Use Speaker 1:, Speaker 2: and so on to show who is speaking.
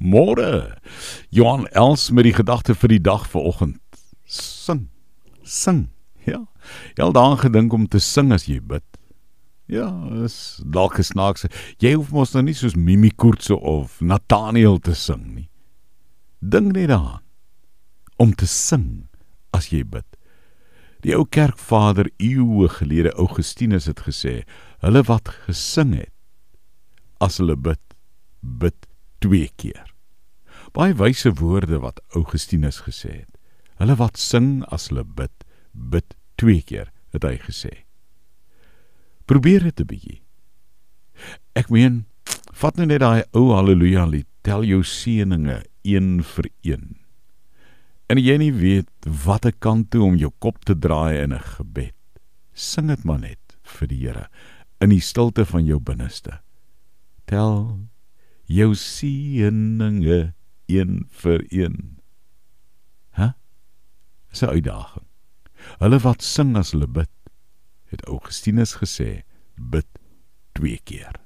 Speaker 1: Môre. Johan Els met die gedagte vir die dag vanoggend. Sing. Sing. Ja. Jy al daaraan gedink om te sing as jy bid? Ja, is dalk gesnaaks. Jy hoef mos nou nie soos Mimi Kurtse of Nathaniel te sing nie. Dink net daaraan om te sing as jy bid. Die ou kerkvader eeue gelede Augustinus het gesê, hulle wat gesing het as hulle bid, bid twee keer. Baie wyse woorde wat Augustinus gesê het. Hulle wat sing as hulle bid, bid twee keer, het hy gesê. Probeer dit 'n bietjie. Ek meen, vat nou net daai ou haleluja lied, tel jou seëninge een vir een. En jy nie weet watter kant toe om jou kop te draai in 'n gebed. Sing dit maar net vir die Here in die stilte van jou binneste. Tel jou seëninge een vir een. Hæ? Huh? Dis 'n uitdaging. Hulle wat sing as hulle bid, het Augustinus gesê, bid twee keer.